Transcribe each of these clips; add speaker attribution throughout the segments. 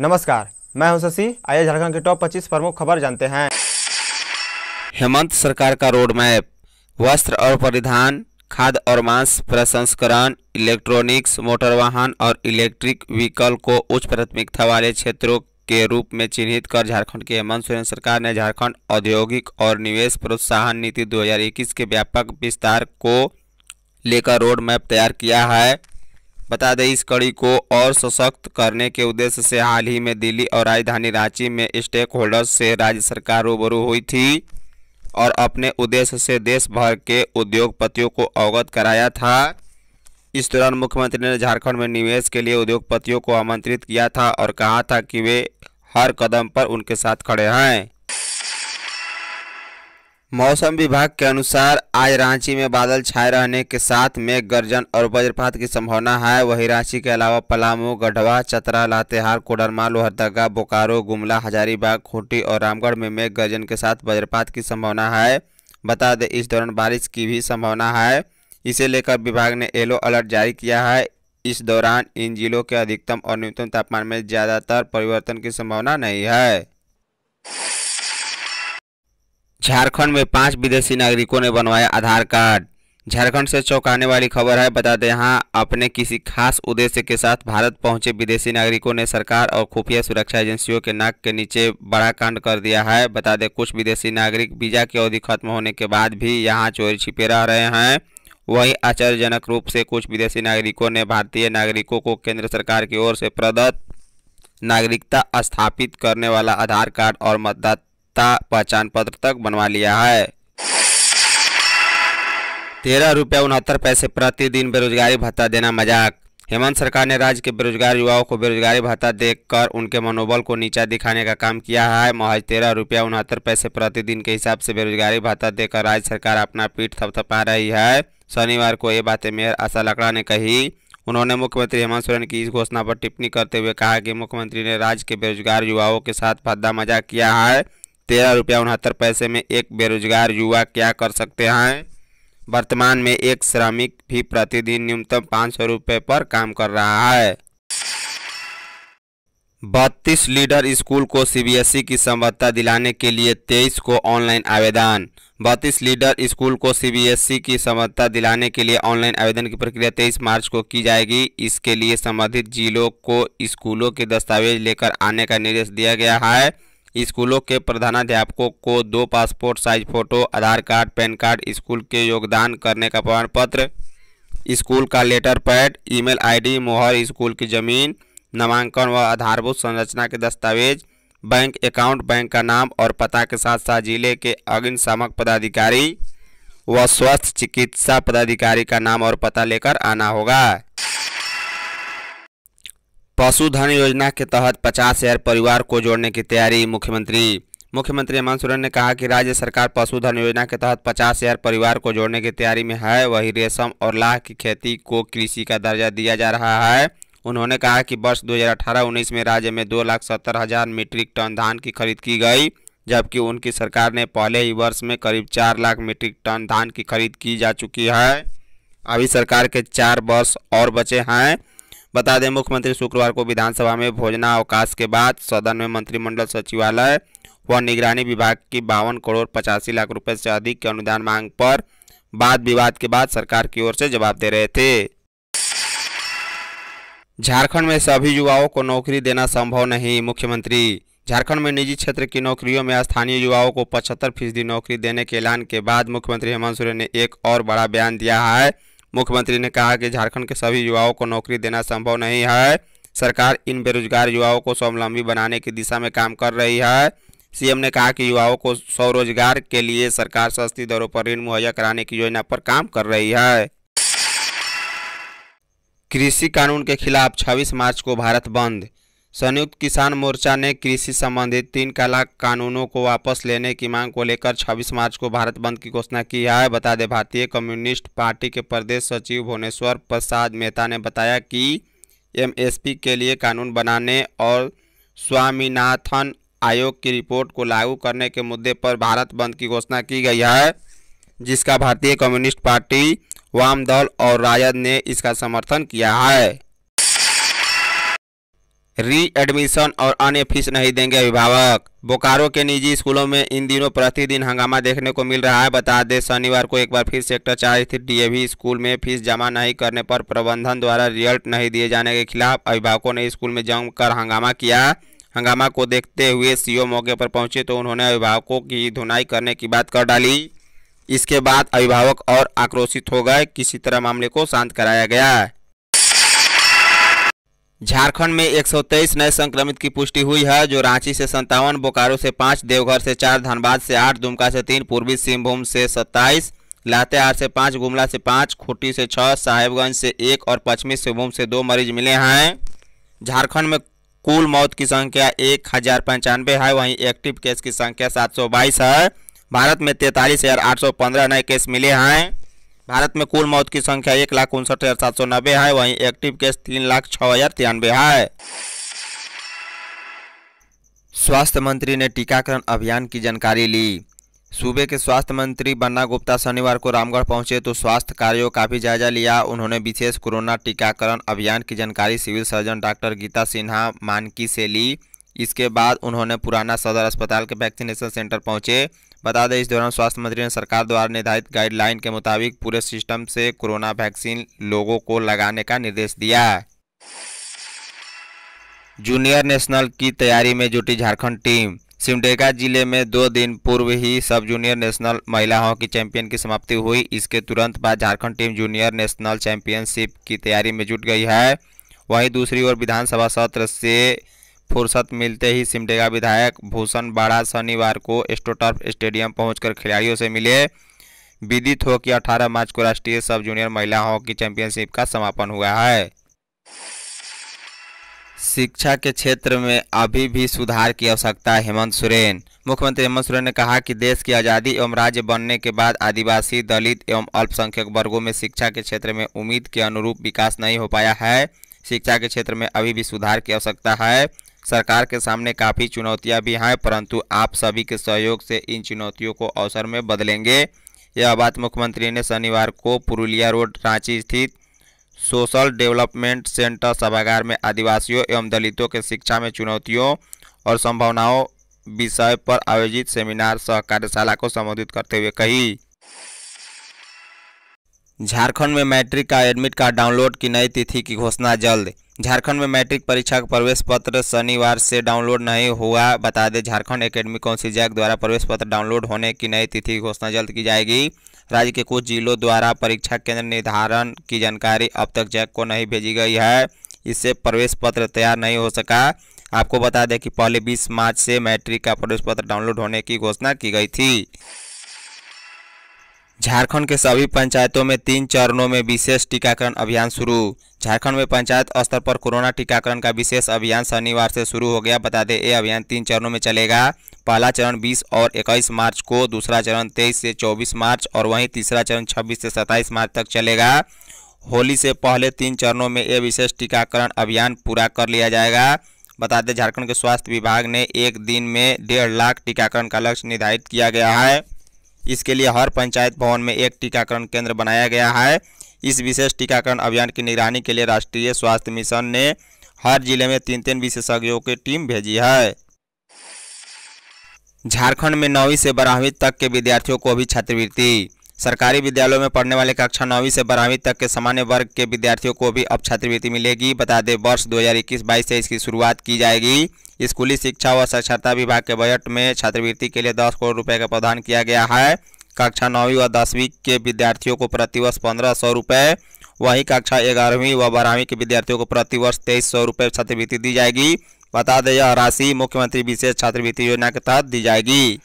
Speaker 1: नमस्कार मैं हूं शशि आइए झारखंड के टॉप 25 प्रमुख खबर जानते हैं हेमंत सरकार का रोड मैप वस्त्र और परिधान खाद और मांस प्रसंस्करण इलेक्ट्रॉनिक्स मोटर वाहन और इलेक्ट्रिक व्हीकल को उच्च प्राथमिकता वाले क्षेत्रों के रूप में चिन्हित कर झारखंड के हेमंत सोरेन सरकार ने झारखंड औद्योगिक और निवेश प्रोत्साहन नीति 2021 के व्यापक विस्तार को लेकर रोड मैप तैयार किया है बता दें इस कड़ी को और सशक्त करने के उद्देश्य से हाल ही में दिल्ली और राजधानी रांची में स्टेक होल्डर्स से राज्य सरकार रूबरू हुई थी और अपने उद्देश्य से देश भर के उद्योगपतियों को अवगत कराया था इस दौरान मुख्यमंत्री ने झारखंड में निवेश के लिए उद्योगपतियों को आमंत्रित किया था और कहा था कि वे हर कदम पर उनके साथ खड़े हैं मौसम विभाग के अनुसार आज रांची में बादल छाए रहने के साथ मेघ गर्जन और वज्रपात की संभावना है वहीं रांची के अलावा पलामू गढ़वा चतरा लातेहार कोडरमा लोहरदगा बोकारो गुमला हजारीबाग खूंटी और रामगढ़ में मेघ गर्जन के साथ वज्रपात की संभावना है बता दें इस दौरान बारिश की भी संभावना है इसे लेकर विभाग ने येलो अलर्ट जारी किया है इस दौरान इन जिलों के अधिकतम और न्यूनतम तापमान में ज़्यादातर परिवर्तन की संभावना नहीं है झारखंड में पांच विदेशी नागरिकों ने बनवाया आधार कार्ड झारखंड से चौंकाने वाली खबर है बता दें यहाँ अपने किसी खास उद्देश्य के साथ भारत पहुंचे विदेशी नागरिकों ने सरकार और खुफिया सुरक्षा एजेंसियों के नाक के नीचे बड़ा कांड कर दिया है बता दें कुछ विदेशी नागरिक वीजा की अवधि खत्म होने के बाद भी यहाँ चोरी छिपे रह रहे हैं वहीं आश्चर्यजनक रूप से कुछ विदेशी नागरिकों ने भारतीय नागरिकों को केंद्र सरकार की ओर से प्रदत्त नागरिकता स्थापित करने वाला आधार कार्ड और मतदाता नागरिकता पहचान पत्र तक बनवा लिया है तेरह रुपया उनहत्तर पैसे प्रतिदिन बेरोजगारी भत्ता देना मजाक हेमंत सरकार ने राज्य के बेरोजगार युवाओं को बेरोजगारी भत्ता देकर उनके मनोबल को नीचा दिखाने का काम किया है महज तेरह रुपया उनहत्तर पैसे प्रतिदिन के हिसाब से बेरोजगारी भत्ता देकर राज्य सरकार अपना पीठ थपथपा रही है शनिवार को ये बातें मेयर आशा लकड़ा ने कही उन्होंने मुख्यमंत्री हेमंत सोरेन की इस घोषणा पर टिप्पणी करते हुए कहा कि मुख्यमंत्री ने राज्य के बेरोजगार युवाओं के साथ भद्दा मजाक किया है तेरह रुपया उनहत्तर पैसे में एक बेरोजगार युवा क्या कर सकते हैं वर्तमान में एक श्रमिक भी प्रतिदिन न्यूनतम पाँच सौ रुपये पर काम कर रहा है बत्तीस लीडर स्कूल को सीबीएसई e की संबद्धता दिलाने के लिए तेईस को ऑनलाइन आवेदन बत्तीस लीडर स्कूल को सीबीएसई e की संबद्धता दिलाने के लिए ऑनलाइन आवेदन की प्रक्रिया तेईस मार्च को की जाएगी इसके लिए संबंधित जिलों को स्कूलों के दस्तावेज लेकर आने का निर्देश दिया गया है स्कूलों के प्रधानाध्यापकों को दो passport size photo Aadhaar card PAN card school के योगदान करने का प्रमाण पत्र स्कूल का लेटर पैड ईमेल आईडी मोहर स्कूल की ज़मीन नामांकन व आधारभूत संरचना के दस्तावेज बैंक अकाउंट बैंक का नाम और पता के साथ साथ जिले के अग्निशामक पदाधिकारी व स्वास्थ्य चिकित्सा पदाधिकारी का नाम और पता लेकर आना होगा पशुधन योजना के तहत पचास हजार परिवार को जोड़ने की तैयारी मुख्यमंत्री मुख्यमंत्री हेमंत सोरेन ने कहा कि राज्य सरकार पशुधन योजना के तहत पचास हजार परिवार को जोड़ने की तैयारी में है वही रेशम और लाह की खेती को कृषि का दर्जा दिया जा रहा है उन्होंने कहा कि वर्ष 2018-19 में राज्य में दो लाख सत्तर हजार मीट्रिक टन धान की खरीद की गई जबकि उनकी सरकार ने पहले ही वर्ष में करीब चार लाख मीट्रिक टन धान की खरीद की जा चुकी है अभी सरकार के चार वर्ष और बचे हैं बता दें मुख्यमंत्री शुक्रवार को विधानसभा में भोजनावकाश के बाद सदन में मंत्रिमंडल सचिवालय व निगरानी विभाग की बावन करोड़ पचासी लाख रुपए से अधिक की अनुदान मांग पर बाद विवाद के बाद सरकार की ओर से जवाब दे रहे थे झारखंड में सभी युवाओं को नौकरी देना संभव नहीं मुख्यमंत्री झारखंड में निजी क्षेत्र की नौकरियों में स्थानीय युवाओं को पचहत्तर फीसदी नौकरी देने के ऐलान के बाद मुख्यमंत्री हेमंत सोरेन ने एक और बड़ा बयान दिया है मुख्यमंत्री ने कहा कि झारखंड के सभी युवाओं को नौकरी देना संभव नहीं है सरकार इन बेरोजगार युवाओं को स्वावलंबी बनाने की दिशा में काम कर रही है सीएम ने कहा कि युवाओं को स्वरोजगार के लिए सरकार सस्ती दरों पर ऋण मुहैया कराने की योजना पर काम कर रही है कृषि कानून के खिलाफ 26 मार्च को भारत बंद संयुक्त किसान मोर्चा ने कृषि संबंधित तीन तलाक कानूनों को वापस लेने की मांग को लेकर 26 मार्च को भारत बंद की घोषणा की है बता दें भारतीय कम्युनिस्ट पार्टी के प्रदेश सचिव भुवनेश्वर प्रसाद मेहता ने बताया कि एमएसपी के लिए कानून बनाने और स्वामीनाथन आयोग की रिपोर्ट को लागू करने के मुद्दे पर भारत बंद की घोषणा की गई है जिसका भारतीय कम्युनिस्ट पार्टी वामदल और राजद ने इसका समर्थन किया है री एडमिशन और अन्य फीस नहीं देंगे अभिभावक बोकारो के निजी स्कूलों में इन दिनों प्रतिदिन हंगामा देखने को मिल रहा है बता दें शनिवार को एक बार फिर सेक्टर चार स्थित डीएवी स्कूल में फीस जमा नहीं करने पर प्रबंधन द्वारा रिजल्ट नहीं दिए जाने के खिलाफ अभिभावकों ने स्कूल में जमकर हंगामा किया हंगामा को देखते हुए सीओ मौके पर पहुंचे तो उन्होंने अभिभावकों की धुनाई करने की बात कर डाली इसके बाद अभिभावक और आक्रोशित हो गए किसी तरह मामले को शांत कराया गया झारखंड में 123 नए संक्रमित की पुष्टि हुई है जो रांची से संतावन बोकारो से पाँच देवघर से चार धनबाद से आठ दुमका से तीन पूर्वी सिंहभूम से सत्ताईस लातेहार से पाँच गुमला से पाँच खूंटी से छः साहेबगंज से एक और पश्चिमी सिंहभूम से दो मरीज मिले हैं झारखंड में कुल मौत की संख्या एक हज़ार पंचानवे है वहीं एक्टिव केस की संख्या सात सौ बाईस है भारत में तैंतालीस हज़ार आठ सौ पंद्रह नए केस मिले हैं भारत में कुल मौत की संख्या एक लाख उनसठ हज़ार सात सौ नब्बे है वहीं एक्टिव केस तीन लाख छः हज़ार तिरानवे है स्वास्थ्य मंत्री ने टीकाकरण अभियान की जानकारी ली सूबे के स्वास्थ्य मंत्री बन्ना गुप्ता शनिवार को रामगढ़ पहुंचे तो स्वास्थ्य कार्यों का भी जायजा लिया उन्होंने विशेष कोरोना टीकाकरण अभियान की जानकारी civil surgeon doctor Geeta Sinha Manki से ली इसके बाद उन्होंने पुराना सदर अस्पताल के वैक्सीनेशन सेंटर पहुंचे बता दें इस दौरान स्वास्थ्य मंत्री ने सरकार द्वारा निर्धारित गाइडलाइन के मुताबिक पूरे सिस्टम से कोरोना वैक्सीन लोगों को लगाने का निर्देश दिया जूनियर नेशनल की तैयारी में जुटी झारखंड टीम सिमडेगा जिले में दो दिन पूर्व ही सब जूनियर नेशनल महिला हॉकी चैंपियन की समाप्ति हुई इसके तुरंत बाद Jharkhand team junior national championship की तैयारी में जुट गई है वहीं दूसरी ओर विधानसभा सत्र से फुर्सत मिलते ही सिमडेगा विधायक भूषण बाड़ा शनिवार को एस्टोटर्फ स्टेडियम पहुंचकर खिलाड़ियों से मिले विदित हो कि 18 मार्च को राष्ट्रीय सब जूनियर महिला हॉकी चैंपियनशिप का समापन हुआ है शिक्षा के क्षेत्र में अभी भी सुधार की आवश्यकता है हेमंत सोरेन मुख्यमंत्री हेमंत सोरेन ने कहा कि देश की आज़ादी एवं राज्य बनने के बाद आदिवासी दलित एवं अल्पसंख्यक वर्गों में शिक्षा के क्षेत्र में उम्मीद के अनुरूप विकास नहीं हो पाया है शिक्षा के क्षेत्र में अभी भी सुधार की आवश्यकता है सरकार के सामने काफ़ी चुनौतियां भी हैं परंतु आप सभी के सहयोग से इन चुनौतियों को अवसर में बदलेंगे यह बात मुख्यमंत्री ने शनिवार को पुरुलिया रोड रांची स्थित सोशल डेवलपमेंट सेंटर सभागार में आदिवासियों एवं दलितों के शिक्षा में चुनौतियों और संभावनाओं विषय पर आयोजित सेमिनार सह कार्यशाला को संबोधित करते हुए कही झारखंड में मैट्रिक का एडमिट कार्ड डाउनलोड की नई तिथि की घोषणा जल्द झारखंड में मैट्रिक परीक्षा का प्रवेश पत्र शनिवार से डाउनलोड नहीं हुआ बता दें झारखंड एकेडमी काउंसिल जैक द्वारा प्रवेश पत्र डाउनलोड होने की नई तिथि की घोषणा जल्द की जाएगी राज्य के कुछ जिलों द्वारा परीक्षा केंद्र निर्धारण की जानकारी अब तक जैक को नहीं भेजी गई है इससे प्रवेश पत्र तैयार नहीं हो सका आपको बता दें कि पहले बीस मार्च से मैट्रिक का प्रवेश पत्र डाउनलोड होने की घोषणा की गई थी झारखंड के सभी पंचायतों में तीन चरणों में विशेष टीकाकरण अभियान शुरू झारखंड में पंचायत स्तर पर कोरोना टीकाकरण का विशेष अभियान शनिवार से शुरू हो गया बता दें ये अभियान तीन चरणों में चलेगा पहला चरण 20 और 21 मार्च को दूसरा चरण 23 से 24 मार्च और वहीं तीसरा चरण 26 से 27 मार्च तक चलेगा होली से पहले तीन चरणों में ये विशेष टीकाकरण अभियान पूरा कर लिया जाएगा बता दें झारखंड के स्वास्थ्य विभाग ने एक दिन में डेढ़ लाख टीकाकरण का लक्ष्य निर्धारित किया गया है इसके लिए हर पंचायत भवन में एक टीकाकरण केंद्र बनाया गया है इस विशेष टीकाकरण अभियान की निगरानी के लिए राष्ट्रीय स्वास्थ्य मिशन ने हर जिले में तीन तीन विशेषज्ञों की टीम भेजी है झारखंड में नौवीं से बारहवीं तक के विद्यार्थियों को भी छात्रवृत्ति सरकारी विद्यालयों में पढ़ने वाले कक्षा नौवीं से बारहवीं तक के सामान्य वर्ग के विद्यार्थियों को भी अब छात्रवृत्ति मिलेगी बता दें वर्ष 2021-22 से इसकी शुरुआत की जाएगी स्कूली शिक्षा और साक्षरता विभाग के बजट में छात्रवृत्ति के लिए दस करोड़ रुपये का प्रावधान किया गया है कक्षा नौवीं व दसवीं के विद्यार्थियों को प्रतिवर्ष पंद्रह सौ रुपये वहीं कक्षा ग्यारहवीं व बारहवीं के विद्यार्थियों को प्रतिवर्ष तेईस सौ रुपये छात्रवृत्ति दी जाएगी बता दें यह राशि मुख्यमंत्री विशेष छात्रवृत्ति योजना के तहत दी जाएगी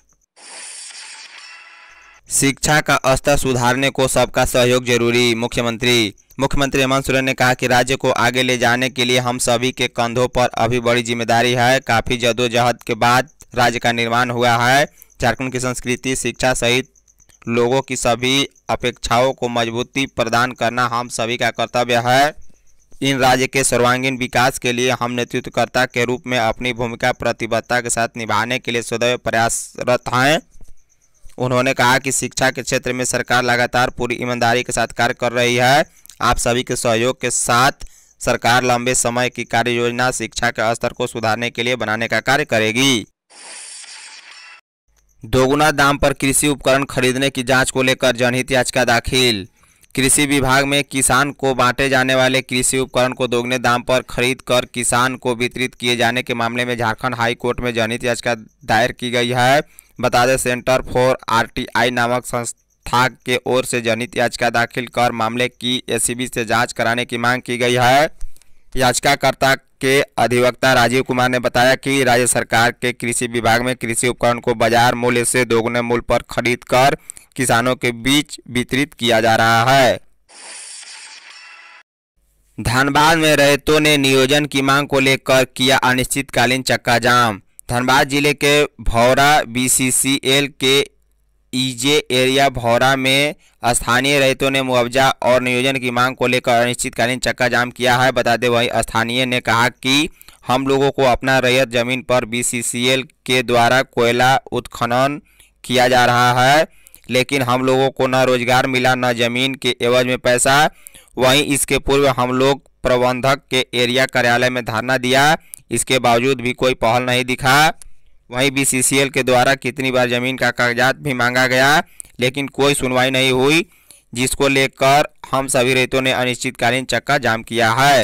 Speaker 1: शिक्षा का स्तर सुधारने को सबका सहयोग जरूरी मुख्यमंत्री मुख्यमंत्री हेमंत सोरेन ने कहा कि राज्य को आगे ले जाने के लिए हम सभी के कंधों पर अभी बड़ी जिम्मेदारी है काफ़ी जदोजहद के बाद राज्य का निर्माण हुआ है झारखंड की संस्कृति शिक्षा सहित लोगों की सभी अपेक्षाओं को मजबूती प्रदान करना हम सभी का कर्तव्य है इन राज्य के सर्वांगीण विकास के लिए हम नेतृत्वकर्ता के रूप में अपनी भूमिका प्रतिबद्धता के साथ निभाने के लिए सदैव प्रयासरत हैं उन्होंने कहा कि शिक्षा के क्षेत्र में सरकार लगातार पूरी ईमानदारी के साथ कार्य कर रही है आप सभी के सहयोग के साथ सरकार लंबे समय की कार्य योजना शिक्षा के स्तर को सुधारने के लिए बनाने का कार्य करेगी दोगुना दाम पर कृषि उपकरण खरीदने की जांच को लेकर जनहित याचिका दाखिल कृषि विभाग में किसान को बांटे जाने वाले कृषि उपकरण को दोगुने दाम पर खरीद कर किसान को वितरित किए जाने के मामले में झारखंड हाई कोर्ट में जनहित याचिका दायर की गई है बता दें सेंटर फॉर आरटीआई नामक संस्था के ओर से जनहित याचिका दाखिल कर मामले की एसीबी से जांच कराने की मांग की गई है याचिकाकर्ता के अधिवक्ता राजीव कुमार ने बताया कि राज्य सरकार के कृषि विभाग में कृषि उपकरण को बाजार मूल्य से दोगुने मूल्य पर खरीद कर किसानों के बीच वितरित किया जा रहा है धनबाद में रैतों ने नियोजन की मांग को लेकर किया अनिश्चितकालीन चक्का जाम धनबाद जिले के भौरा बीसीसीएल के ईजे e एरिया भौरा में स्थानीय रहितों ने मुआवजा और नियोजन की मांग को लेकर अनिश्चितकालीन चक्का जाम किया है बता दें वहीं स्थानीय ने कहा कि हम लोगों को अपना रैयत जमीन पर बीसीसीएल के द्वारा कोयला उत्खनन किया जा रहा है लेकिन हम लोगों को न रोजगार मिला न जमीन के एवज में पैसा वहीं इसके पूर्व हम लोग प्रबंधक के एरिया कार्यालय में धरना दिया इसके बावजूद भी कोई पहल नहीं दिखा वहीं बीसीसीएल के द्वारा कितनी बार जमीन का कागजात भी मांगा गया लेकिन कोई सुनवाई नहीं हुई जिसको लेकर हम सभी रेतों ने अनिश्चितकालीन चक्का जाम किया है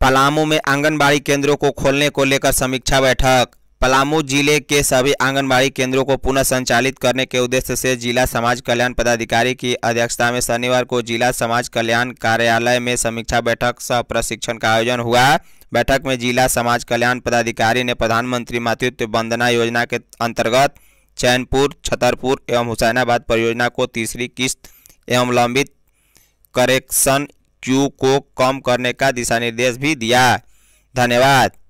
Speaker 1: पलामू में आंगनबाड़ी केंद्रों को खोलने को लेकर समीक्षा बैठक पलामू जिले के सभी आंगनबाड़ी केंद्रों को पुनः संचालित करने के उद्देश्य से जिला समाज कल्याण पदाधिकारी की अध्यक्षता में शनिवार को जिला समाज कल्याण कार्यालय में समीक्षा बैठक सह प्रशिक्षण का आयोजन हुआ बैठक में जिला समाज कल्याण पदाधिकारी ने प्रधानमंत्री मातृत्व वंदना योजना के अंतर्गत चैनपुर छतरपुर एवं हुसैनाबाद परियोजना को तीसरी किस्त एवं लंबित करेक्शन क्यू को कम करने का दिशा निर्देश भी दिया धन्यवाद